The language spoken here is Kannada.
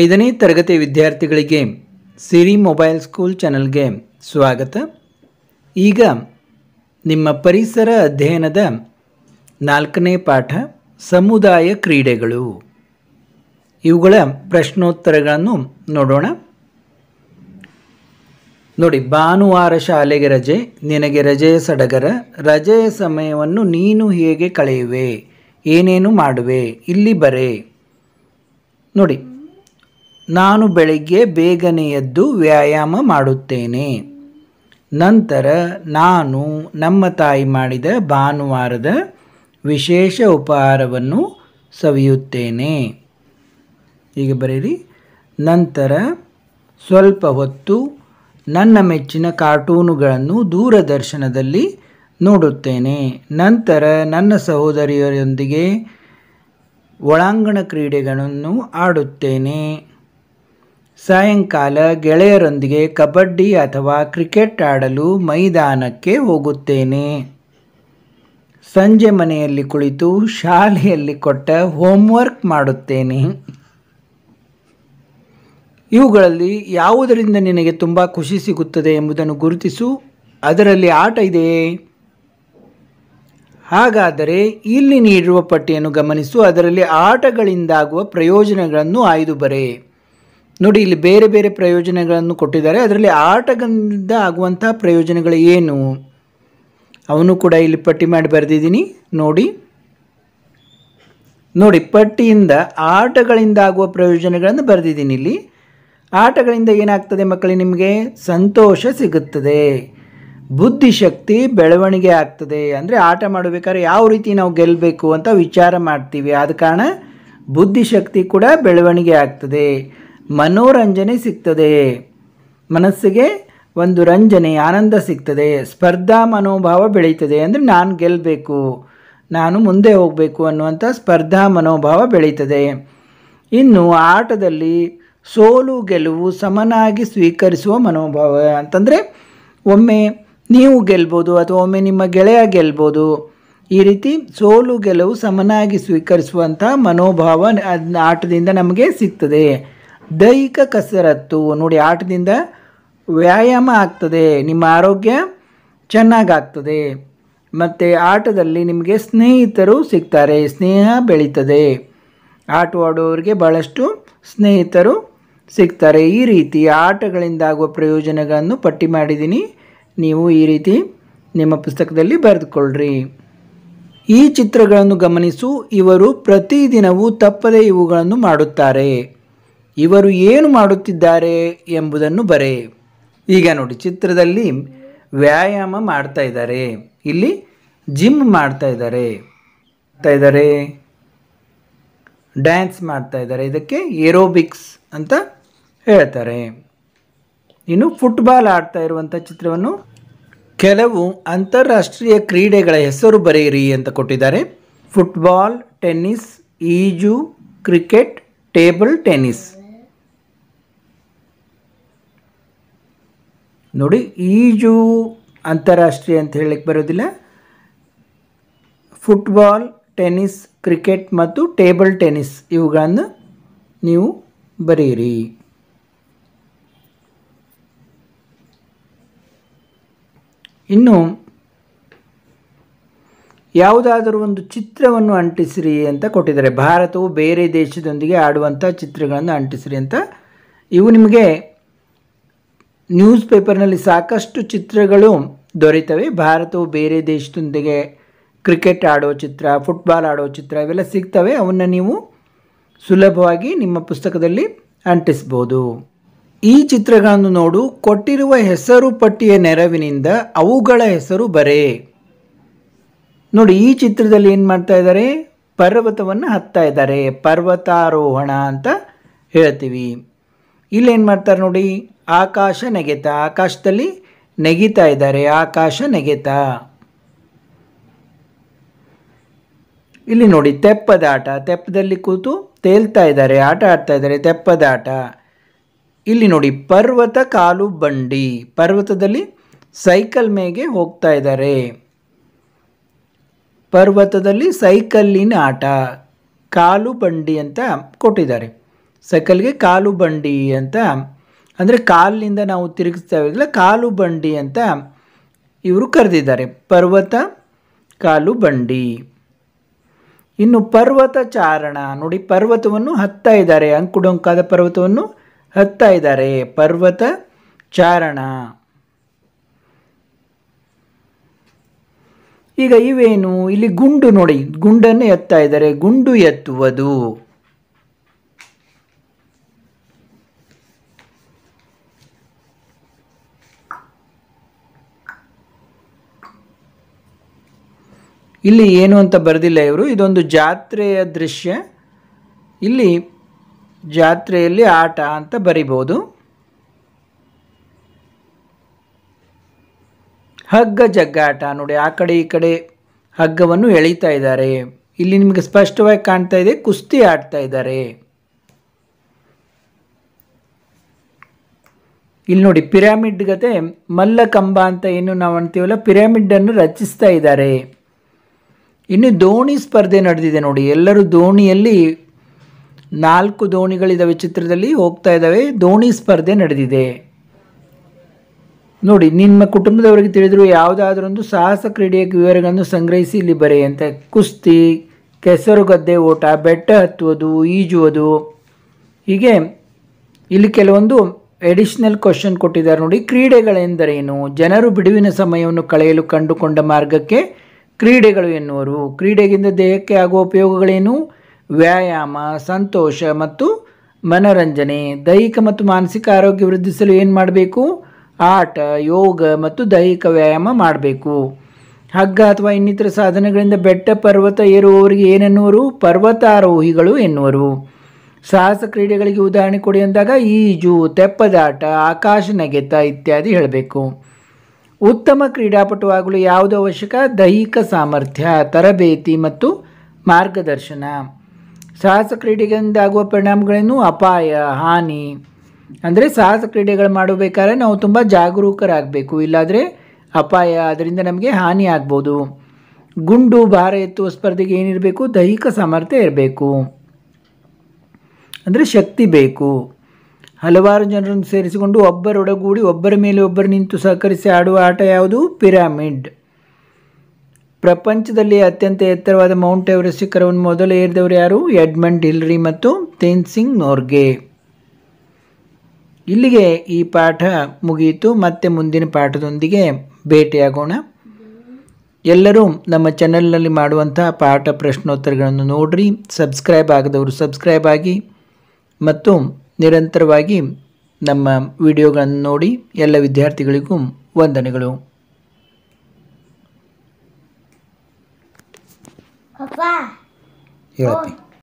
ಐದನೇ ತರಗತಿ ವಿದ್ಯಾರ್ಥಿಗಳಿಗೆ ಸಿರಿ ಮೊಬೈಲ್ ಸ್ಕೂಲ್ ಚಾನಲ್ಗೆ ಸ್ವಾಗತ ಈಗ ನಿಮ್ಮ ಪರಿಸರ ಅಧ್ಯಯನದ ನಾಲ್ಕನೇ ಪಾಠ ಸಮುದಾಯ ಕ್ರೀಡೆಗಳು ಇವುಗಳ ಪ್ರಶ್ನೋತ್ತರಗಳನ್ನು ನೋಡೋಣ ನೋಡಿ ಭಾನುವಾರ ಶಾಲೆಗೆ ರಜೆ ನಿನಗೆ ರಜೆಯ ಸಡಗರ ರಜೆಯ ಸಮಯವನ್ನು ನೀನು ಹೇಗೆ ಕಳೆಯುವೆ ಏನೇನು ಮಾಡುವೆ ಇಲ್ಲಿ ಬರೆ ನೋಡಿ ನಾನು ಬೆಳಿಗ್ಗೆ ಬೇಗನೆ ಎದ್ದು ವ್ಯಾಯಾಮ ಮಾಡುತ್ತೇನೆ ನಂತರ ನಾನು ನಮ್ಮ ತಾಯಿ ಮಾಡಿದ ಭಾನುವಾರದ ವಿಶೇಷ ಉಪಹಾರವನ್ನು ಸವಿಯುತ್ತೇನೆ ಈಗ ಬರೀರಿ ನಂತರ ಸ್ವಲ್ಪ ಹೊತ್ತು ನನ್ನ ಮೆಚ್ಚಿನ ಕಾರ್ಟೂನುಗಳನ್ನು ದೂರದರ್ಶನದಲ್ಲಿ ನೋಡುತ್ತೇನೆ ನಂತರ ನನ್ನ ಸಹೋದರಿಯರೊಂದಿಗೆ ಒಳಾಂಗಣ ಕ್ರೀಡೆಗಳನ್ನು ಆಡುತ್ತೇನೆ ಸಾಯಂಕಾಲ ಗೆಳೆಯರೊಂದಿಗೆ ಕಬಡ್ಡಿ ಅಥವಾ ಕ್ರಿಕೆಟ್ ಆಡಲು ಮೈದಾನಕ್ಕೆ ಹೋಗುತ್ತೇನೆ ಸಂಜೆ ಮನೆಯಲ್ಲಿ ಕುಳಿತು ಶಾಲೆಯಲ್ಲಿ ಕೊಟ್ಟ ಹೋಮ್ವರ್ಕ್ ಮಾಡುತ್ತೇನೆ ಇವುಗಳಲ್ಲಿ ಯಾವುದರಿಂದ ನಿನಗೆ ತುಂಬ ಖುಷಿ ಸಿಗುತ್ತದೆ ಎಂಬುದನ್ನು ಗುರುತಿಸು ಅದರಲ್ಲಿ ಆಟ ಇದೆಯೇ ಹಾಗಾದರೆ ಇಲ್ಲಿ ನೀಡಿರುವ ಪಟ್ಟಿಯನ್ನು ಗಮನಿಸು ಅದರಲ್ಲಿ ಆಟಗಳಿಂದಾಗುವ ಪ್ರಯೋಜನಗಳನ್ನು ಆಯ್ದು ಬರೆ ನೋಡಿ ಇಲ್ಲಿ ಬೇರೆ ಬೇರೆ ಪ್ರಯೋಜನಗಳನ್ನು ಕೊಟ್ಟಿದ್ದಾರೆ ಅದರಲ್ಲಿ ಆಟಗಳಿಂದ ಆಗುವಂಥ ಪ್ರಯೋಜನಗಳು ಏನು ಅವನು ಕೂಡ ಇಲ್ಲಿ ಪಟ್ಟಿ ಮಾಡಿ ಬರೆದಿದ್ದೀನಿ ನೋಡಿ ನೋಡಿ ಪಟ್ಟಿಯಿಂದ ಆಟಗಳಿಂದ ಆಗುವ ಪ್ರಯೋಜನಗಳನ್ನು ಬರೆದಿದ್ದೀನಿ ಇಲ್ಲಿ ಆಟಗಳಿಂದ ಏನಾಗ್ತದೆ ಮಕ್ಕಳಿಗೆ ನಿಮಗೆ ಸಂತೋಷ ಸಿಗುತ್ತದೆ ಬುದ್ಧಿಶಕ್ತಿ ಬೆಳವಣಿಗೆ ಆಗ್ತದೆ ಅಂದರೆ ಆಟ ಮಾಡಬೇಕಾದ್ರೆ ಯಾವ ರೀತಿ ನಾವು ಗೆಲ್ಲಬೇಕು ಅಂತ ವಿಚಾರ ಮಾಡ್ತೀವಿ ಆದ ಕಾರಣ ಬುದ್ಧಿಶಕ್ತಿ ಕೂಡ ಬೆಳವಣಿಗೆ ಆಗ್ತದೆ ಮನೋರಂಜನೆ ಸಿಗ್ತದೆ ಮನಸ್ಸಿಗೆ ಒಂದು ರಂಜನೆ ಆನಂದ ಸಿಗ್ತದೆ ಸ್ಪರ್ಧಾ ಮನೋಭಾವ ಬೆಳೀತದೆ ಅಂದರೆ ನಾನು ಗೆಲ್ಲಬೇಕು ನಾನು ಮುಂದೆ ಹೋಗಬೇಕು ಅನ್ನುವಂಥ ಸ್ಪರ್ಧಾ ಮನೋಭಾವ ಬೆಳೀತದೆ ಇನ್ನು ಆಟದಲ್ಲಿ ಸೋಲು ಗೆಲುವು ಸಮನಾಗಿ ಸ್ವೀಕರಿಸುವ ಮನೋಭಾವ ಅಂತಂದರೆ ಒಮ್ಮೆ ನೀವು ಗೆಲ್ಬೋದು ಅಥವಾ ಒಮ್ಮೆ ನಿಮ್ಮ ಗೆಳೆಯ ಗೆಲ್ಬೋದು ಈ ರೀತಿ ಸೋಲು ಗೆಲುವು ಸಮನಾಗಿ ಸ್ವೀಕರಿಸುವಂಥ ಮನೋಭಾವ ಆಟದಿಂದ ನಮಗೆ ಸಿಗ್ತದೆ ದೈಹಿಕ ಕಸರತ್ತು ನೋಡಿ ಆಟದಿಂದ ವ್ಯಾಯಾಮ ಆಗ್ತದೆ ನಿಮ್ಮ ಆರೋಗ್ಯ ಚೆನ್ನಾಗಾಗ್ತದೆ ಮತ್ತು ಆಟದಲ್ಲಿ ನಿಮಗೆ ಸ್ನೇಹಿತರು ಸಿಗ್ತಾರೆ ಸ್ನೇಹ ಬೆಳೀತದೆ ಆಡುವವರಿಗೆ ಭಾಳಷ್ಟು ಸ್ನೇಹಿತರು ಸಿಗ್ತಾರೆ ಈ ರೀತಿ ಆಟಗಳಿಂದಾಗುವ ಪ್ರಯೋಜನಗಳನ್ನು ಪಟ್ಟಿ ಮಾಡಿದ್ದೀನಿ ನೀವು ಈ ರೀತಿ ನಿಮ್ಮ ಪುಸ್ತಕದಲ್ಲಿ ಬರೆದುಕೊಳ್ಳ್ರಿ ಈ ಚಿತ್ರಗಳನ್ನು ಗಮನಿಸು ಇವರು ಪ್ರತಿದಿನವೂ ತಪ್ಪದೇ ಇವುಗಳನ್ನು ಮಾಡುತ್ತಾರೆ ಇವರು ಏನು ಮಾಡುತ್ತಿದ್ದಾರೆ ಎಂಬುದನ್ನು ಬರೆ ಈಗ ನೋಡಿ ಚಿತ್ರದಲ್ಲಿ ವ್ಯಾಯಾಮ ಮಾಡ್ತಾ ಇದ್ದಾರೆ ಇಲ್ಲಿ ಜಿಮ್ ಮಾಡ್ತಾ ಇದ್ದಾರೆ ಇದ್ದಾರೆ ಡ್ಯಾನ್ಸ್ ಮಾಡ್ತಾ ಇದ್ದಾರೆ ಇದಕ್ಕೆ ಏರೋಬಿಕ್ಸ್ ಅಂತ ಹೇಳ್ತಾರೆ ಇನ್ನು ಫುಟ್ಬಾಲ್ ಆಡ್ತಾ ಇರುವಂಥ ಚಿತ್ರವನ್ನು ಕೆಲವು ಅಂತಾರಾಷ್ಟ್ರೀಯ ಕ್ರೀಡೆಗಳ ಹೆಸರು ಬರೆಯಿರಿ ಅಂತ ಕೊಟ್ಟಿದ್ದಾರೆ ಫುಟ್ಬಾಲ್ ಟೆನ್ನಿಸ್ ಈಜು ಕ್ರಿಕೆಟ್ ಟೇಬಲ್ ಟೆನ್ನಿಸ್ ನೋಡಿ ಈಜು ಅಂತಾರಾಷ್ಟ್ರೀಯ ಅಂತ ಹೇಳಲಿಕ್ಕೆ ಬರೋದಿಲ್ಲ ಫುಟ್ಬಾಲ್ ಟೆನ್ನಿಸ್ ಕ್ರಿಕೆಟ್ ಮತ್ತು ಟೇಬಲ್ ಟೆನಿಸ್ ಇವುಗಳನ್ನು ನೀವು ಬರೀರಿ ಇನ್ನು ಯಾವುದಾದರೂ ಒಂದು ಚಿತ್ರವನ್ನು ಅಂಟಿಸಿರಿ ಅಂತ ಕೊಟ್ಟಿದ್ದಾರೆ ಭಾರತವು ಬೇರೆ ದೇಶದೊಂದಿಗೆ ಆಡುವಂಥ ಚಿತ್ರಗಳನ್ನು ಅಂಟಿಸಿರಿ ಅಂತ ಇವು ನಿಮಗೆ ನ್ಯೂಸ್ ಪೇಪರ್ನಲ್ಲಿ ಸಾಕಷ್ಟು ಚಿತ್ರಗಳು ದೊರೆತವೆ ಭಾರತವು ಬೇರೆ ದೇಶದೊಂದಿಗೆ ಕ್ರಿಕೆಟ್ ಆಡೋ ಚಿತ್ರ ಫುಟ್ಬಾಲ್ ಆಡೋ ಚಿತ್ರ ಇವೆಲ್ಲ ಸಿಗ್ತವೆ ಅವನ್ನು ನೀವು ಸುಲಭವಾಗಿ ನಿಮ್ಮ ಪುಸ್ತಕದಲ್ಲಿ ಅಂಟಿಸ್ಬೋದು ಈ ಚಿತ್ರಗಳನ್ನು ನೋಡು ಕೊಟ್ಟಿರುವ ಹೆಸರು ಪಟ್ಟಿಯ ನೆರವಿನಿಂದ ಅವುಗಳ ಹೆಸರು ಬರೆ ನೋಡಿ ಈ ಚಿತ್ರದಲ್ಲಿ ಏನು ಮಾಡ್ತಾ ಇದ್ದಾರೆ ಪರ್ವತವನ್ನು ಹತ್ತಾ ಇದ್ದಾರೆ ಪರ್ವತಾರೋಹಣ ಅಂತ ಹೇಳ್ತೀವಿ ಇಲ್ಲೇನು ಮಾಡ್ತಾರೆ ನೋಡಿ ಆಕಾಶ ನೆಗೆತ ಆಕಾಶದಲ್ಲಿ ನೆಗಿತಾ ಇದ್ದಾರೆ ಆಕಾಶ ನೆಗೆತ ಇಲ್ಲಿ ನೋಡಿ ತೆಪ್ಪದ ಆಟ ತೆಪ್ಪದಲ್ಲಿ ಕೂತು ತೇಲ್ತಾ ಇದ್ದಾರೆ ಆಟ ಆಡ್ತಾ ಇದ್ದಾರೆ ತೆಪ್ಪದಾಟ ಇಲ್ಲಿ ನೋಡಿ ಪರ್ವತ ಕಾಲು ಬಂಡಿ ಪರ್ವತದಲ್ಲಿ ಸೈಕಲ್ ಮೇಗೆ ಹೋಗ್ತಾ ಇದ್ದಾರೆ ಪರ್ವತದಲ್ಲಿ ಸೈಕಲ್ಲಿನ ಆಟ ಕಾಲು ಬಂಡಿ ಅಂತ ಕೊಟ್ಟಿದ್ದಾರೆ ಸೈಕಲ್ಗೆ ಕಾಲು ಬಂಡಿ ಅಂತ ಅಂದರೆ ಕಾಲಿನಿಂದ ನಾವು ತಿರುಗಿಸ್ತಾ ಕಾಲು ಬಂಡಿ ಅಂತ ಇವರು ಕರೆದಿದ್ದಾರೆ ಪರ್ವತ ಕಾಲು ಬಂಡಿ ಇನ್ನು ಪರ್ವತ ಚಾರಣ ನೋಡಿ ಪರ್ವತವನ್ನು ಹತ್ತಾ ಇದ್ದಾರೆ ಅಂಕುಡೊಂಕಾದ ಪರ್ವತವನ್ನು ಹತ್ತಾ ಇದ್ದಾರೆ ಪರ್ವತ ಚಾರಣ ಈಗ ಇವೇನು ಇಲ್ಲಿ ಗುಂಡು ನೋಡಿ ಗುಂಡನ್ನು ಎತ್ತಾ ಇದ್ದಾರೆ ಗುಂಡು ಎತ್ತುವುದು ಇಲ್ಲಿ ಏನು ಅಂತ ಬರೆದಿಲ್ಲ ಇವರು ಇದೊಂದು ಜಾತ್ರೆಯ ದೃಶ್ಯ ಇಲ್ಲಿ ಜಾತ್ರೆಯಲ್ಲಿ ಆಟ ಅಂತ ಬರಿಬೋದು ಹಗ್ಗ ಜಗ್ಗಾಟ ನೋಡಿ ಆ ಕಡೆ ಈ ಕಡೆ ಹಗ್ಗವನ್ನು ಎಳಿತಾ ಇದ್ದಾರೆ ಇಲ್ಲಿ ನಿಮಗೆ ಸ್ಪಷ್ಟವಾಗಿ ಕಾಣ್ತಾ ಇದೆ ಕುಸ್ತಿ ಆಡ್ತಾ ಇದ್ದಾರೆ ಇಲ್ಲಿ ನೋಡಿ ಪಿರಾಮಿಡ್ ಗತೆ ಕಂಬ ಅಂತ ಏನು ನಾವು ಅಂತೀವಲ್ಲ ಪಿರಾಮಿಡ್ ಅನ್ನು ರಚಿಸ್ತಾ ಇದ್ದಾರೆ ಇನ್ನು ದೋಣಿ ಸ್ಪರ್ಧೆ ನಡೆದಿದೆ ನೋಡಿ ಎಲ್ಲರೂ ದೋಣಿಯಲ್ಲಿ ನಾಲ್ಕು ದೋಣಿಗಳಿದ್ದಾವೆ ಚಿತ್ರದಲ್ಲಿ ಹೋಗ್ತಾ ಇದ್ದಾವೆ ದೋಣಿ ಸ್ಪರ್ಧೆ ನಡೆದಿದೆ ನೋಡಿ ನಿಮ್ಮ ಕುಟುಂಬದವರಿಗೆ ತಿಳಿದ್ರು ಯಾವುದಾದ್ರೊಂದು ಸಾಹಸ ಕ್ರೀಡೆಯ ವಿವರಗಳನ್ನು ಸಂಗ್ರಹಿಸಿ ಇಲ್ಲಿ ಬರೆಯಂತೆ ಅಂತ ಕುಸ್ತಿ ಗದ್ದೆ ಓಟ ಬೆಟ್ಟ ಹತ್ತುವುದು ಈಜುವುದು ಹೀಗೆ ಇಲ್ಲಿ ಕೆಲವೊಂದು ಎಡಿಷನಲ್ ಕ್ವಶನ್ ಕೊಟ್ಟಿದ್ದಾರೆ ನೋಡಿ ಕ್ರೀಡೆಗಳೆಂದರೇನು ಜನರು ಬಿಡುವಿನ ಸಮಯವನ್ನು ಕಳೆಯಲು ಕಂಡುಕೊಂಡ ಮಾರ್ಗಕ್ಕೆ ಕ್ರೀಡೆಗಳು ಎನ್ನುವರು ಕ್ರೀಡೆಗಿಂತ ದೇಹಕ್ಕೆ ಆಗುವ ಉಪಯೋಗಗಳೇನು ವ್ಯಾಯಾಮ ಸಂತೋಷ ಮತ್ತು ಮನೋರಂಜನೆ ದೈಹಿಕ ಮತ್ತು ಮಾನಸಿಕ ಆರೋಗ್ಯ ವೃದ್ಧಿಸಲು ಏನು ಮಾಡಬೇಕು ಆಟ ಯೋಗ ಮತ್ತು ದೈಹಿಕ ವ್ಯಾಯಾಮ ಮಾಡಬೇಕು ಹಗ್ಗ ಅಥವಾ ಇನ್ನಿತರ ಸಾಧನಗಳಿಂದ ಬೆಟ್ಟ ಪರ್ವತ ಏರುವವರಿಗೆ ಏನೆನ್ನುವರು ಪರ್ವತಾರೋಹಿಗಳು ಎನ್ನುವರು ಸಾಹಸ ಕ್ರೀಡೆಗಳಿಗೆ ಉದಾಹರಣೆ ಕೊಡಿ ಅಂದಾಗ ಈಜು ತೆಪ್ಪದಾಟ ಆಕಾಶ ನೆಗೆತ ಇತ್ಯಾದಿ ಹೇಳಬೇಕು ಉತ್ತಮ ಕ್ರೀಡಾಪಟುವಾಗಲು ಯಾವುದು ಅವಶ್ಯಕ ದೈಹಿಕ ಸಾಮರ್ಥ್ಯ ತರಬೇತಿ ಮತ್ತು ಮಾರ್ಗದರ್ಶನ ಸಾಹಸ ಆಗುವ ಪರಿಣಾಮಗಳೇನು ಅಪಾಯ ಹಾನಿ ಅಂದರೆ ಸಾಹಸ ಕ್ರೀಡೆಗಳು ಮಾಡಬೇಕಾದ್ರೆ ನಾವು ತುಂಬ ಜಾಗರೂಕರಾಗಬೇಕು ಇಲ್ಲಾದರೆ ಅಪಾಯ ಅದರಿಂದ ನಮಗೆ ಹಾನಿ ಆಗ್ಬೋದು ಗುಂಡು ಭಾರ ಎತ್ತುವ ಸ್ಪರ್ಧೆಗೆ ಏನಿರಬೇಕು ದೈಹಿಕ ಸಾಮರ್ಥ್ಯ ಇರಬೇಕು ಅಂದರೆ ಶಕ್ತಿ ಬೇಕು ಹಲವಾರು ಜನರನ್ನು ಸೇರಿಸಿಕೊಂಡು ಒಬ್ಬರೊಡಗೂಡಿ ಒಬ್ಬರ ಮೇಲೆ ಒಬ್ಬರು ನಿಂತು ಸಹಕರಿಸಿ ಆಡುವ ಆಟ ಯಾವುದು ಪಿರಾಮಿಡ್ ಪ್ರಪಂಚದಲ್ಲಿ ಅತ್ಯಂತ ಎತ್ತರವಾದ ಮೌಂಟ್ ಎವರೆಸ್ಟ್ ಶಿಖರವನ್ನು ಮೊದಲು ಏರಿದವರು ಯಾರು ಎಡ್ಮಂಡ್ ಹಿಲ್ರಿ ಮತ್ತು ತೇನ್ಸಿಂಗ್ ನೋರ್ಗೆ ಇಲ್ಲಿಗೆ ಈ ಪಾಠ ಮುಗಿಯಿತು ಮತ್ತೆ ಮುಂದಿನ ಪಾಠದೊಂದಿಗೆ ಭೇಟಿಯಾಗೋಣ ಎಲ್ಲರೂ ನಮ್ಮ ಚಾನೆಲ್ನಲ್ಲಿ ಮಾಡುವಂಥ ಪಾಠ ಪ್ರಶ್ನೋತ್ತರಗಳನ್ನು ನೋಡಿರಿ ಸಬ್ಸ್ಕ್ರೈಬ್ ಆಗದವರು ಸಬ್ಸ್ಕ್ರೈಬ್ ಆಗಿ ಮತ್ತು ನಿರಂತರವಾಗಿ ನಮ್ಮ ವಿಡಿಯೋಗಳನ್ನು ನೋಡಿ ಎಲ್ಲ ವಿದ್ಯಾರ್ಥಿಗಳಿಗೂ ವಂದನೆಗಳು ಹೇಳ್ತೀನಿ